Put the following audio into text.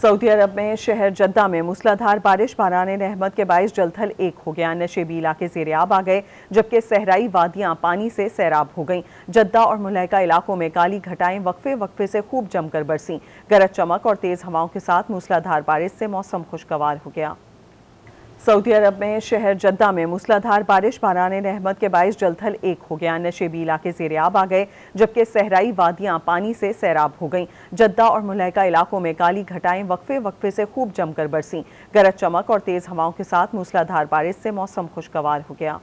Saudi अरब में शहर जद्दा में मूसलाधार बारिश बारान रहमत के बायस जलथल एक हो गया नशेबी इलाके सैराब आ गए जबकि सहराई वादियां पानी से सैराब हो गईं जद्दा और मुलहका इलाकों में काली घटाएं वक्फे वक्फे से खूब जमकर बरसीं गरज चमक और तेज़ हवाओं के साथ मूसलाधार बारिश से मौसम खुशगवार हो गया सऊदी अरब में शहर जद्दा में मूसलाधार बारिश बारान रहमत के बायस जलथल एक हो गया नशेबी इलाके जेरियाब आ गए जबकि सहराई वादियां पानी से सैराब हो गईं जद्दा और मुलहका इलाकों में काली घटाएं वक्फे वक्फे से खूब जमकर बरसीं गरज चमक और तेज़ हवाओं के साथ मूसलाधार बारिश से मौसम खुशगवार हो गया